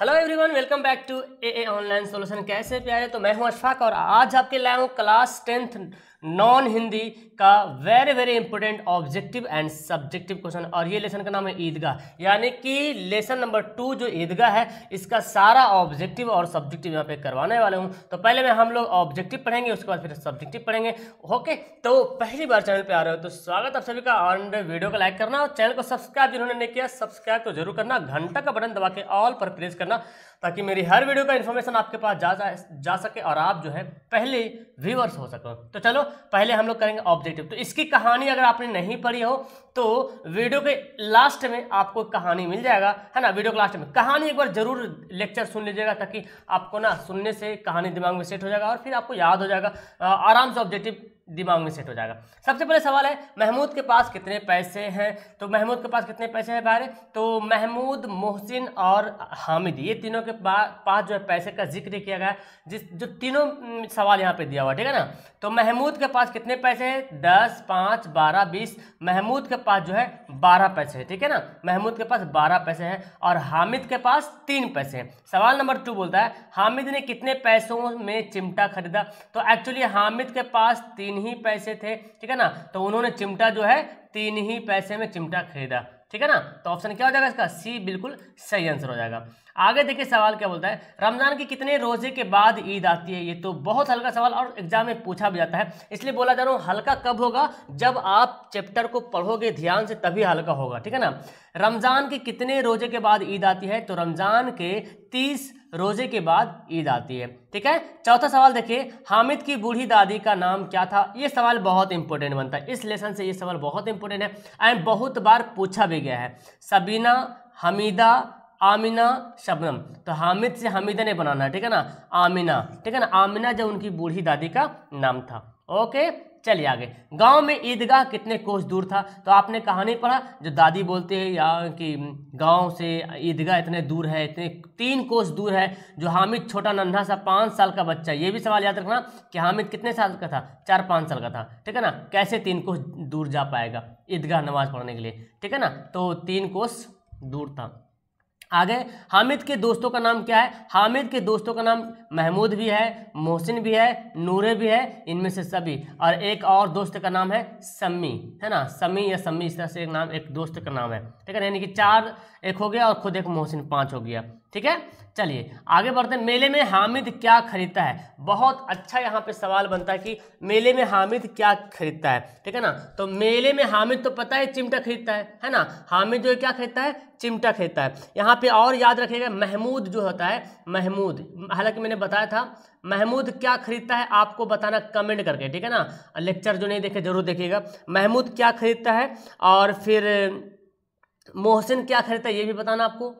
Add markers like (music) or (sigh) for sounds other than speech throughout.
Hello everyone welcome back to A A online solution कैसे प्यारे तो मैं हूं अशफाक और आज आपके लाया हूं क्लास टेंथ नॉन हिंदी का very very important objective and subjective question और ये लेसन का नाम है ईदगाह यानी कि लेसन नंबर टू जो ईदगाह है इसका सारा ऑब्जेक्टिव और सब्जेक्टिव यहाँ पे करवाने वाले हूँ तो पहले मैं हम लोग ऑब्जेक्टिव पढ़ेंगे उसके बाद फिर सब्जेक्टिव पढ़ेंगे ओके तो पहली बार चैनल पर आ रहे हो तो स्वागत आप सभी का और वीडियो को लाइक करना और चैनल को सब्सक्राइब जिन्होंने नहीं किया सब्सक्राइब तो जरूर करना घंटा का बटन दबा के ऑल पर प्रेस कर करना ताकि मेरी हर वीडियो का इन्फॉर्मेशन आपके पास जा जा, जा सके और आप जो है पहले व्यूवर्स हो सको तो चलो पहले हम लोग करेंगे ऑब्जेक्टिव तो इसकी कहानी अगर आपने नहीं पढ़ी हो तो वीडियो के लास्ट में आपको कहानी मिल जाएगा है ना वीडियो के लास्ट में कहानी एक बार जरूर लेक्चर सुन लीजिएगा ताकि आपको ना सुनने से कहानी दिमाग में सेट हो जाएगा और फिर आपको याद हो जाएगा आराम से ऑब्जेक्टिव दिमाग में सेट हो जाएगा सबसे पहले सवाल है महमूद के पास कितने पैसे हैं तो महमूद के पास कितने पैसे हैं बारे तो महमूद मोहसिन और हामिद ये तीनों के पास जो है पैसे का जिक्र किया गया जिस जो तीनों सवाल यहाँ पे दिया हुआ ठीक है ना तो महमूद के पास कितने पैसे हैं दस पाँच बारह बीस महमूद के पास जो है बारह पैसे हैं ठीक है ना महमूद के पास बारह पैसे हैं और हामिद के पास तीन पैसे हैं सवाल नंबर टू बोलता है हामिद ने कितने पैसों में चिमटा खरीदा तो एक्चुअली हामिद के पास तीन तीन ही पैसे थे ठीक है ना तो उन्होंने चिमटा जो है तीन ही पैसे में चिमटा खरीदा ठीक है ना तो ऑप्शन क्या हो जाएगा इसका सी बिल्कुल सही आंसर हो जाएगा आगे देखिए सवाल क्या बोलता है रमज़ान के कितने रोजे के बाद ईद आती है ये तो बहुत हल्का सवाल और एग्जाम में पूछा भी जाता है इसलिए बोला जा रहा हूँ हल्का कब होगा जब आप चैप्टर को पढ़ोगे ध्यान से तभी हल्का होगा ठीक है ना रमज़ान के कितने रोजे के बाद ईद आती है तो रमज़ान के तीस रोजे के बाद ईद आती है ठीक है चौथा सवाल देखिए हामिद की बूढ़ी दादी का नाम क्या था ये सवाल बहुत इंपॉर्टेंट बनता है इस लेसन से ये सवाल बहुत इंपॉर्टेंट है एंड बहुत बार पूछा भी गया है सबीना हमीदा आमिना शबनम तो हामिद से हामिदा ने बनाना ठीक है ना आमिना ठीक है ना आमिना जो उनकी बूढ़ी दादी का नाम था ओके चलिए आगे गांव में ईदगाह कितने कोस दूर था तो आपने कहानी पढ़ा जो दादी बोलते हैं या कि गांव से ईदगाह इतने दूर है इतने तीन कोस दूर है जो हामिद छोटा नन्हा सा पाँच साल का बच्चा ये भी सवाल याद रखना कि हामिद कितने साल का था चार पाँच साल का था ठीक है ना कैसे तीन कोस दूर जा पाएगा ईदगाह नमाज पढ़ने के लिए ठीक है ना तो तीन कोस दूर था आगे हामिद के दोस्तों का नाम क्या है हामिद के दोस्तों का नाम महमूद भी है मोहसिन भी है नूरे भी है इनमें से सभी और एक और दोस्त का नाम है सम्मी है ना सम्मी या सम्मी इस तरह से एक नाम एक दोस्त का नाम है ठीक है यानी कि चार एक हो गया और खुद एक मोहसिन पाँच हो गया ठीक है चलिए आगे बढ़ते हैं मेले में हामिद क्या खरीदता है बहुत अच्छा यहाँ पे सवाल बनता है कि मेले में हामिद क्या खरीदता है ठीक है ना तो मेले में हामिद तो पता है चिमटा खरीदता है है ना हामिद जो क्या खरीदता है चिमटा खरीदता है यहाँ पे और याद रखिएगा महमूद जो होता है महमूद हालांकि मैंने बताया था महमूद क्या खरीदता है आपको बताना कमेंट करके ठीक है ना लेक्चर जो नहीं देखे जरूर देखिएगा महमूद क्या खरीदता है और फिर मोहसिन क्या खरीदता है ये भी बताना आपको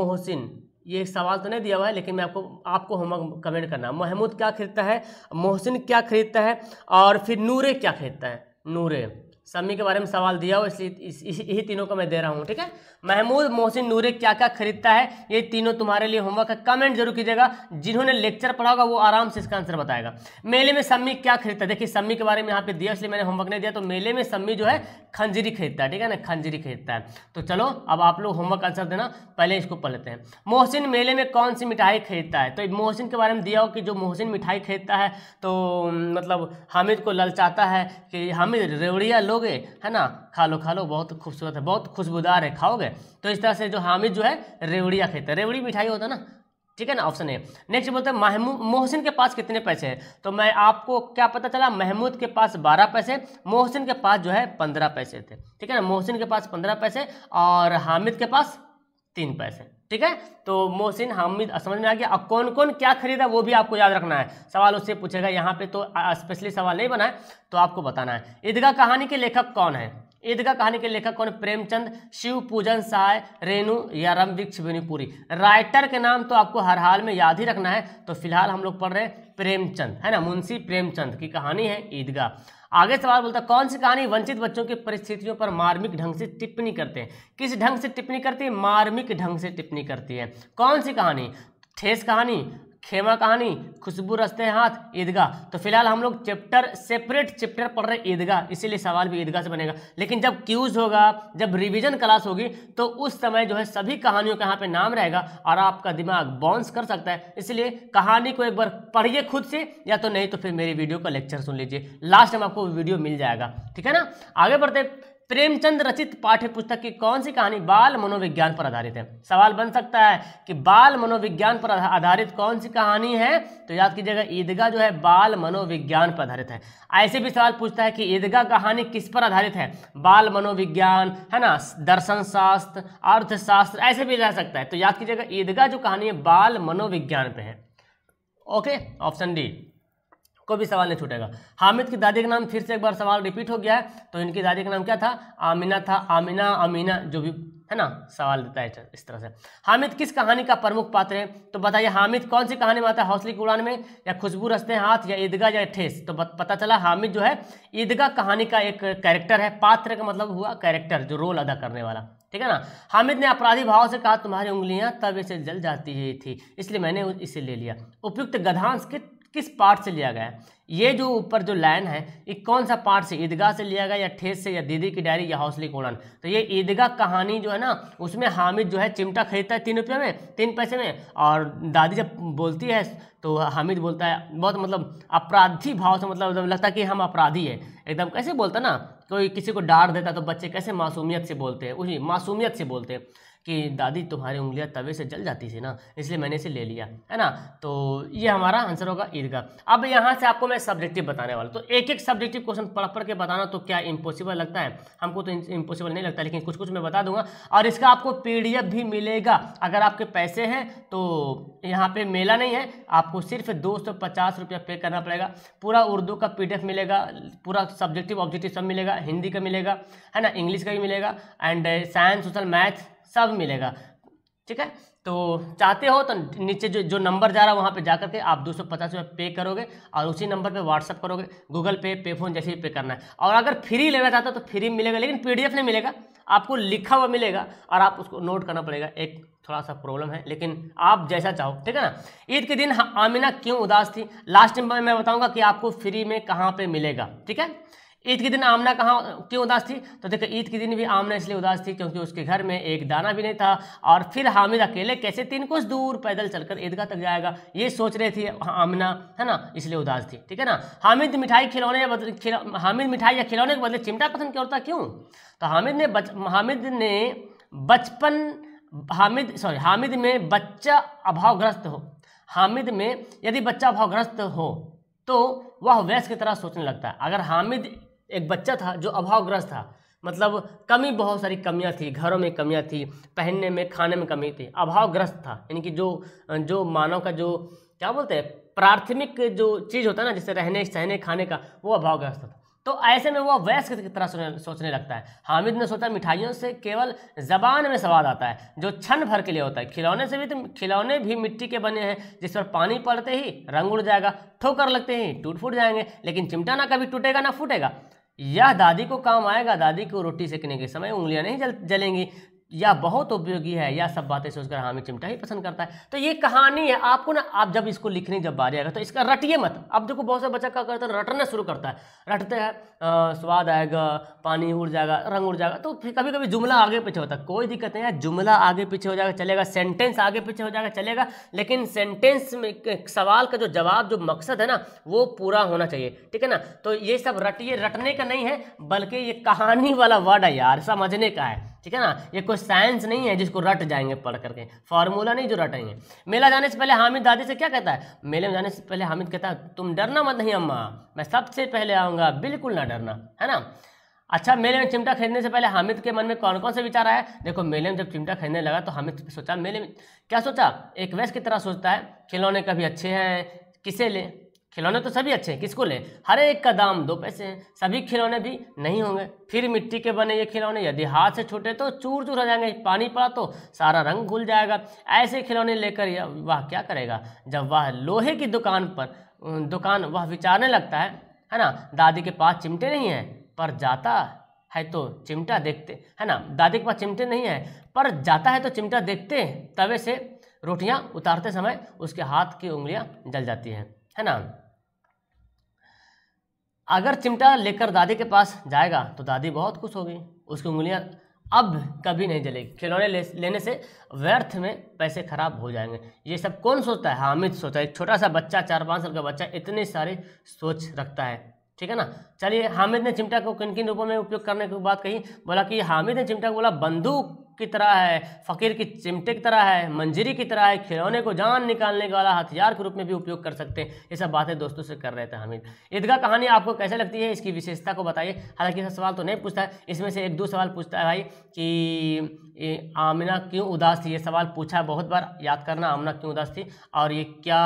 मोहसिन ये सवाल तो नहीं दिया हुआ है लेकिन मैं आपको आपको होमवर्क कमेंट करना महमूद क्या खरीदता है मोहसिन क्या खरीदता है और फिर नूरे क्या खरीदता है नूरे सम्मी के बारे में सवाल दिया हो इसलिए इस, इस, यही तीनों को मैं दे रहा हूँ ठीक है महमूद मोहसिन नूरे क्या क्या खरीदता है ये तीनों तुम्हारे लिए होमवर्क है कमेंट जरूर कीजिएगा जिन्होंने लेक्चर पढ़ा होगा वो आराम से इसका आंसर बताएगा मेले में सम्मी क्या खरीदता है देखिए सम्मी के बारे में यहाँ पे दिया इसलिए मैंने होमवर्क नहीं दिया तो मेले में सम्मी जो है खंजरी खरीदता है ठीक है ना खंजरी खरीदता है तो चलो अब आप लोग होमवर्क आंसर देना पहले इसको पढ़ लेते हैं मोहसिन मेले में कौन सी मिठाई खरीदता है तो मोहसिन के बारे में दिया हो कि जो मोहसिन मिठाई खरीदता है तो मतलब हामिद को ललचाता है कि हामिद रेवड़िया लोगे है ना खा लो खा लो बहुत खूबसूरत है बहुत खुशबूदार है खाओगे तो इस तरह से जो हामिद जो है रेवड़िया खेते हैं रेवड़ी मिठाई होता है ना ठीक है ना ऑप्शन ए नेक्स्ट बोलते हैं महमूद मोहसिन के पास कितने पैसे हैं तो मैं आपको क्या पता चला महमूद के पास बारह पैसे मोहसिन के पास जो है पंद्रह पैसे थे ठीक है ना मोहसिन के पास पंद्रह पैसे और हामिद के पास तीन पैसे ठीक है तो मोहसिन हामिद समझ में आ गया अब कौन कौन क्या खरीदा वो भी आपको याद रखना है सवाल उससे पूछेगा यहाँ पे तो स्पेशली सवाल नहीं बना है तो आपको बताना है ईदगाह कहानी के लेखक कौन है ईदगाह कहानी के लेखक कौन प्रेमचंद शिव पूजन साय रेणु या रमविक्ष विनुपुरी राइटर के नाम तो आपको हर हाल में याद ही रखना है तो फिलहाल हम लोग पढ़ रहे हैं प्रेमचंद है ना मुंशी प्रेमचंद की कहानी है ईदगाह आगे सवाल बोलता है कौन सी कहानी वंचित बच्चों की परिस्थितियों पर मार्मिक ढंग से टिप्पणी करते हैं किस ढंग से टिप्पणी करती है मार्मिक ढंग से टिप्पणी करती है कौन सी कहानी ठेस कहानी खेमा कहानी खुशबू रस्ते हाथ ईदगाह तो फिलहाल हम लोग चैप्टर सेपरेट चैप्टर पढ़ रहे ईदगाह इसीलिए सवाल भी ईदगाह से बनेगा लेकिन जब क्यूज होगा जब रिवीजन क्लास होगी तो उस समय जो है सभी कहानियों का यहाँ पे नाम रहेगा और आपका दिमाग बाउंस कर सकता है इसलिए कहानी को एक बार पढ़िए खुद से या तो नहीं तो फिर मेरी वीडियो का लेक्चर सुन लीजिए लास्ट टाइम आपको वीडियो मिल जाएगा ठीक है ना आगे बढ़ते प्रेमचंद रचित पाठ्य पुस्तक की कौन सी कहानी बाल मनोविज्ञान पर आधारित है सवाल बन सकता है कि बाल मनोविज्ञान पर आधारित कौन सी कहानी है तो याद कीजिएगा ईदगाह जो है बाल मनोविज्ञान पर आधारित है ऐसे भी सवाल पूछता है कि ईदगाह कहानी किस पर आधारित है बाल मनोविज्ञान है ना दर्शन शास्त्र अर्थशास्त्र ऐसे भी रह सकता है तो याद कीजिएगा ईदगाह जो कहानी है बाल मनोविज्ञान पर है ओके ऑप्शन डी कोई भी सवाल नहीं छूटेगा हामिद की दादी का नाम फिर से एक बार सवाल रिपीट हो गया है तो इनकी दादी का नाम क्या था आमिना था आमिना अमीना जो भी है ना सवाल देता है इस तरह से हामिद किस कहानी का प्रमुख पात्र है तो बताइए हामिद कौन सी कहानी में आता है हौसली की उड़ान में या खुशबू रस्ते हाथ या ईदगाह या ठेस तो पता चला हामिद जो है ईदगाह कहानी का एक कैरेक्टर है पात्र का मतलब हुआ कैरेक्टर जो रोल अदा करने वाला ठीक है ना हामिद ने अपराधी भाव से कहा तुम्हारी उंगलियां तब इसे जल जाती थी इसलिए मैंने इसे ले लिया उपयुक्त गधांश के किस पार्ट से लिया गया है ये जो ऊपर जो लाइन है ये कौन सा पार्ट से ईदगाह से लिया गया या ठेस से या दीदी की डायरी या हौसली कोड़न तो ये ईदगाह कहानी जो है ना उसमें हामिद जो है चिमटा खरीदता है तीन रुपये में तीन पैसे में और दादी जब बोलती है तो हामिद बोलता है बहुत मतलब अपराधी भाव से मतलब, मतलब लगता है कि हम अपराधी है एकदम कैसे बोलता ना कोई किसी को डांट देता तो बच्चे कैसे मासूमियत से बोलते हैं उसी मासूमियत से बोलते हैं कि दादी तुम्हारी उंगलियां तवे से जल जाती थी ना इसलिए मैंने इसे ले लिया है ना तो ये हमारा आंसर होगा ईदगाह अब यहाँ से आपको मैं सब्जेक्टिव बताने वाला तो एक एक सब्जेक्टिव क्वेश्चन पढ़ पढ़ के बताना तो क्या इम्पॉसिबल लगता है हमको तो इम्पॉसिबल नहीं लगता लेकिन कुछ कुछ मैं बता दूंगा और इसका आपको पी भी मिलेगा अगर आपके पैसे हैं तो यहाँ पर मेला नहीं है आपको सिर्फ दो सौ पचास रुपया पे करना पड़ेगा पूरा उर्दू का पी मिलेगा पूरा सब्जेक्टिव ऑब्जेक्टिव सब मिलेगा हिंदी का मिलेगा है ना इंग्लिश का भी मिलेगा एंड साइंस सोशल मैथ सब मिलेगा ठीक है तो चाहते हो तो नीचे जो जो नंबर जा रहा है वहाँ पे जाकर के आप दो सौ पचास रुपये पे करोगे और उसी नंबर पे व्हाट्सअप करोगे गूगल पे पे फोन जैसे भी पे करना है और अगर फ्री लेना चाहते हो तो फ्री मिलेगा लेकिन पीडीएफ नहीं मिलेगा आपको लिखा हुआ मिलेगा और आप उसको नोट करना पड़ेगा एक थोड़ा सा प्रॉब्लम है लेकिन आप जैसा चाहो ठीक है ना ईद के दिन हाँ, आमिना क्यों उदास थी लास्ट टाइम मैं बताऊँगा कि आपको फ्री में कहाँ पर मिलेगा ठीक है ईद के दिन आमना कहाँ क्यों उदास थी तो देखो ईद के दिन भी आमना इसलिए उदास थी क्योंकि उसके घर में एक दाना भी नहीं था और फिर हामिद अकेले कैसे तीन कुछ दूर पैदल चलकर ईदगाह तक जाएगा ये सोच रही थी हाँ, आमना है ना इसलिए उदास थी ठीक है ना हामिद मिठाई खिलौने या बदले हामिद मिठाई या खिलौने के बदले चिमटा पसंद क्यों होता क्यों तो हामिद ने बच हामिद ने बचपन हामिद सॉरी हामिद में बच्चा अभावग्रस्त हो हामिद में यदि बच्चा अभावग्रस्त हो तो वह वयस्क की तरह सोचने लगता है अगर हामिद एक बच्चा था जो अभावग्रस्त था मतलब कमी बहुत सारी कमियां थी घरों में कमियां थी पहनने में खाने में कमी थी अभावग्रस्त था यानी कि जो जो मानव का जो क्या बोलते हैं प्राथमिक जो चीज़ होता है ना जैसे रहने सहने खाने का वो अभावग्रस्त था तो ऐसे में वह वयस्क की तरह सोचने, लगता है हामिद ने सोचा मिठाइयों से केवल जबान में स्वाद आता है जो क्षण भर के लिए होता है खिलौने से भी तो खिलौने भी मिट्टी के बने हैं जिस पर पानी पड़ते ही रंग उड़ जाएगा ठोकर लगते ही टूट फूट जाएंगे लेकिन चिमटा ना कभी टूटेगा ना फूटेगा यह दादी को काम आएगा दादी को रोटी सेकने के समय उंगलियां नहीं जल जलेंगी या बहुत उपयोगी है या सब बातें सोचकर हामिद चिमटा ही पसंद करता है तो ये कहानी है आपको ना आप जब इसको लिखने जब बारी आएगा तो इसका रटिए मत अब देखो बहुत सा बच्चा क्या करता है रटना शुरू करता है रटते हैं स्वाद आएगा पानी उड़ जाएगा रंग उड़ जाएगा तो फिर कभी कभी जुमला आगे पीछे होता है कोई दिक्कत नहीं है जुमला आगे पीछे हो जाएगा चलेगा सेंटेंस आगे पीछे हो जाएगा चलेगा लेकिन सेंटेंस में सवाल का जो जवाब जो मकसद है ना वो पूरा होना चाहिए ठीक है ना तो ये सब रटिए रटने का नहीं है बल्कि ये कहानी वाला वर्ड है यार समझने का है ठीक है ना ये कोई साइंस नहीं है जिसको रट जाएंगे पढ़ करके फार्मूला नहीं जो रटेंगे मेला जाने से पहले हामिद दादी से क्या कहता है मेले में जाने से पहले हामिद कहता है तुम डरना मत नहीं अम्मा मैं सबसे पहले आऊँगा बिल्कुल ना डरना है ना अच्छा मेले में चिमटा खरीदने से पहले हामिद के मन में कौन कौन से विचार आया देखो मेले में जब चिमटा खरीदने लगा तो हामिद सोचा मेले में क्या सोचा एक वैस की तरह सोचता है खिलौने कभी अच्छे हैं किसे लें खिलौने तो सभी अच्छे हैं किसको लें हर एक का दाम दो पैसे हैं सभी खिलौने भी नहीं होंगे फिर मिट्टी के बने ये खिलौने यदि हाथ से छूटे तो चूर चूर हो जाएंगे पानी पड़ा तो सारा रंग घुल जाएगा ऐसे खिलौने लेकर वह क्या करेगा जब वह लोहे की दुकान पर दुकान वह विचारने लगता है है ना दादी के पास चिमटे नहीं हैं पर जाता है तो चिमटा देखते है ना दादी के पास चिमटे नहीं हैं पर जाता है तो चिमटा देखते तवे से रोटियाँ उतारते समय उसके हाथ की उंगलियाँ जल जाती हैं है ना अगर चिमटा लेकर दादी के पास जाएगा तो दादी बहुत खुश होगी उसकी उंगलियां अब कभी नहीं जलेगी खिलौने ले, लेने से व्यर्थ में पैसे खराब हो जाएंगे ये सब कौन सोचता है हामिद सोचता है एक छोटा सा बच्चा चार पाँच साल का बच्चा इतनी सारी सोच रखता है ठीक है ना चलिए हामिद ने चिमटा को किन किन रूपों में उपयोग करने की बात कही बोला कि हामिद ने चिमटा को बोला बंदूक की तरह है फ़कीर की चिमटे की तरह है मंजरी की तरह है खिलौने को जान निकालने वाला हथियार के रूप में भी उपयोग कर सकते हैं ये सब बातें दोस्तों से कर रहे थे हमीद ईदगाह कहानी आपको कैसे लगती है इसकी विशेषता को बताइए हालांकि इसका सवाल तो नहीं पूछता इसमें से एक दो सवाल पूछता है भाई कि आमिना क्यों उदास थी ये सवाल पूछा है बहुत बार याद करना आमना क्यों उदास थी और ये क्या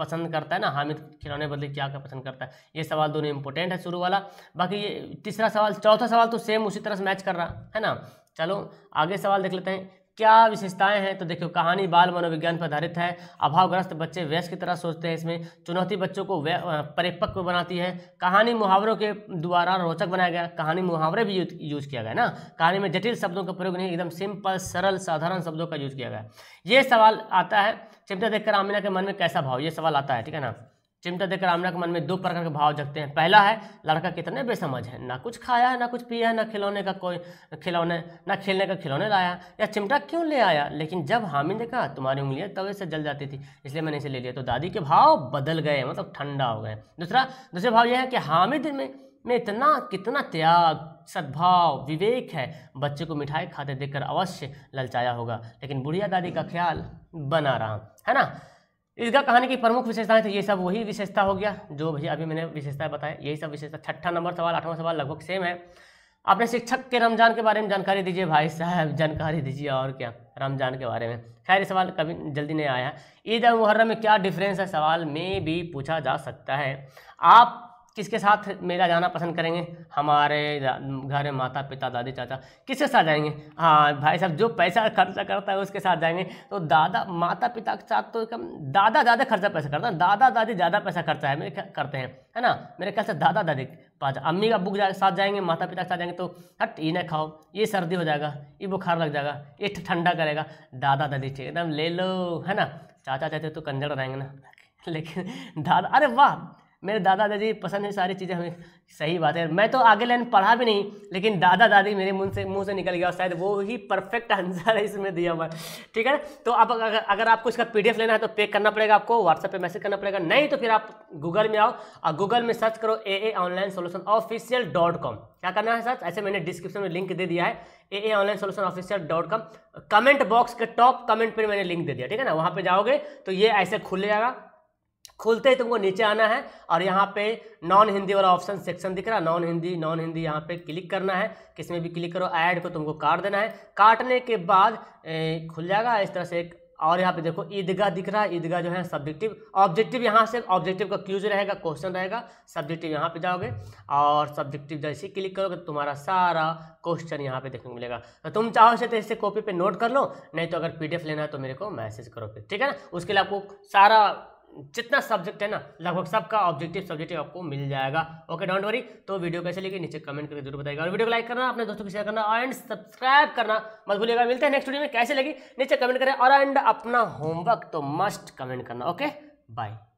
पसंद करता है ना हामिद खिलौने बदले क्या क्या पसंद करता है ये सवाल दोनों इंपॉर्टेंट है शुरू वाला बाकी ये तीसरा सवाल चौथा सवाल तो सेम उसी तरह से मैच कर रहा है ना चलो हम्म। आगे सवाल देख लेते हैं क्या विशेषताएं हैं तो देखो कहानी बाल मनोविज्ञान पर आधारित है अभावग्रस्त बच्चे व्यस्त की तरह सोचते हैं इसमें चुनौती बच्चों को परिपक्व बनाती है कहानी मुहावरों के द्वारा रोचक बनाया गया कहानी मुहावरे भी यूज किया गया ना कहानी में जटिल शब्दों का प्रयोग नहीं एकदम सिंपल सरल साधारण शब्दों का यूज किया गया ये सवाल आता है चिमटा देखकर आमिना के मन में कैसा भाव ये सवाल आता है ठीक है ना चिमटा देकर आमना के मन में दो प्रकार के भाव जगते हैं पहला है लड़का कितने बेसमझ है ना कुछ खाया है ना कुछ पिया है ना खिलौने का कोई खिलौने ना खेलने का खिलौने लाया या चिमटा क्यों ले आया लेकिन जब हामिद ने कहा तुम्हारी उंगलियाँ तवे से जल जाती थी इसलिए मैंने इसे ले लिया तो दादी के भाव बदल गए मतलब ठंडा हो गए दूसरा दूसरे भाव यह है कि हामिद में में इतना कितना त्याग सद्भाव विवेक है बच्चे को मिठाई खाते देखकर अवश्य ललचाया होगा लेकिन बुढ़िया दादी का ख्याल बना रहा है ना इसका कहानी की प्रमुख विशेषताएं थी ये सब वही विशेषता हो गया जो भैया अभी मैंने विशेषता बताया यही सब विशेषता छठा नंबर सवाल आठवां सवाल लगभग सेम है अपने शिक्षक के रमजान के बारे में जानकारी दीजिए भाई साहब जानकारी दीजिए और क्या रमजान के बारे में खैर ये सवाल कभी जल्दी नहीं आया ईद मुहर्रम में क्या डिफरेंस है सवाल में भी पूछा जा सकता है आप किसके साथ मेला जाना पसंद करेंगे हमारे घर में माता पिता दादी चाचा किसके साथ जाएंगे हाँ भाई साहब जो पैसा खर्चा करता है उसके साथ जाएंगे तो दादा माता पिता के साथ तो कम दादा ज़्यादा खर्चा पैसा करता है दादा दादी ज़्यादा पैसा खर्चा है मेरे करते हैं है ना मेरे ख्याल से दादा दादी पाँच अम्मी का बुक जा, साथ जाएंगे माता पिता के साथ जाएंगे तो हट ये ना खाओ ये सर्दी हो जाएगा ये बुखार लग जाएगा ये ठंडा करेगा दादा दादी ठीक एकदम ले लो है ना चाचा चाचे तो कंजर रहेंगे ना (laughs) लेकिन दादा अरे वाह मेरे दादा दादी पसंद है सारी चीज़ें हमें सही बात है मैं तो आगे लाइन पढ़ा भी नहीं लेकिन दादा दादी मेरे मुंह से मुंह से निकल गया और शायद वो ही परफेक्ट आंसर है इसमें दिया हुआ ठीक है तो आप अगर अगर आपको इसका पी लेना है तो पे करना पड़ेगा आपको व्हाट्सएप पर मैसेज करना पड़ेगा नहीं तो फिर आप गूगल में आओ और गूगल में सर्च करो A A online solution official dot com क्या करना है सर ऐसे मैंने डिस्क्रिप्शन में लिंक दे दिया है A A online solution official dot com comment box के टॉप कमेंट पर मैंने लिंक दे दिया ठीक है ना वहाँ पर जाओगे तो ये ऐसे खुल जाएगा खुलते ही तुमको नीचे आना है और यहाँ पे नॉन हिंदी वाला ऑप्शन सेक्शन दिख रहा है नॉन हिंदी नॉन हिंदी यहाँ पे क्लिक करना है किस में भी क्लिक करो ऐड को तुमको काट देना है काटने के बाद ए, खुल जाएगा इस तरह से एक और यहाँ पे देखो ईदगाह दिख रहा है ईदगाह जो है सब्जेक्टिव ऑब्जेक्टिव यहाँ से ऑब्जेक्टिव का क्यूज रहेगा क्वेश्चन रहेगा सब्जेक्टिव यहाँ पे जाओगे और सब्जेक्टिव जैसे क्लिक करोगे तो तुम्हारा सारा क्वेश्चन यहाँ पे देखने को मिलेगा तो तुम चाहो से तो इसे कॉपी पे नोट कर लो नहीं तो अगर पीडीएफ लेना है तो मेरे को मैसेज करो फिर ठीक है ना उसके लिए आपको सारा जितना सब्जेक्ट है ना लगभग सबका ऑब्जेक्टिव सब्जेक्टिव आपको मिल जाएगा ओके डोंट वरी तो वीडियो कैसे लेके नीचे कमेंट करके जरूर बताएगा और वीडियो को लाइक करना अपने दोस्तों को शेयर करना एंड सब्सक्राइब करना मत भूलिएगा मिलते हैं नेक्स्ट वीडियो में कैसे लगी नीचे कमेंट करें और एंड अपना होमवर्क तो मस्ट कमेंट करना ओके बाय